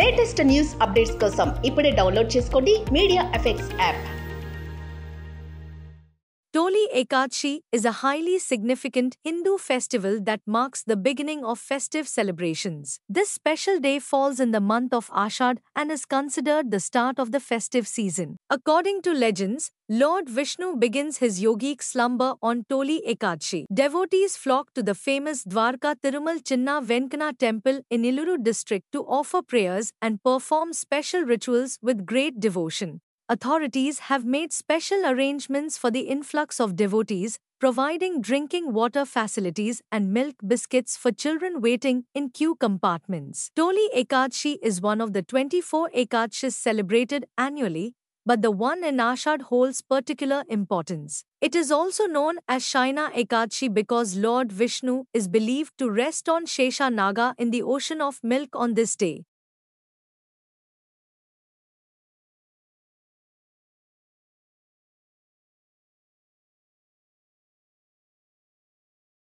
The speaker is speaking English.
Latest news updates కోసం ఇప్పుడే download చేసుకోండి media effects app Toli Ekadashi is a highly significant Hindu festival that marks the beginning of festive celebrations. This special day falls in the month of Ashad and is considered the start of the festive season. According to legends, Lord Vishnu begins his yogic slumber on Toli Ekadashi. Devotees flock to the famous Dwarka Tirumal Chinna Venkana temple in Iluru district to offer prayers and perform special rituals with great devotion authorities have made special arrangements for the influx of devotees, providing drinking water facilities and milk biscuits for children waiting in queue compartments. Toli Ekadashi is one of the 24 Ekadashis celebrated annually, but the one in Ashad holds particular importance. It is also known as Shaina Ekadashi because Lord Vishnu is believed to rest on Shesha Naga in the ocean of milk on this day.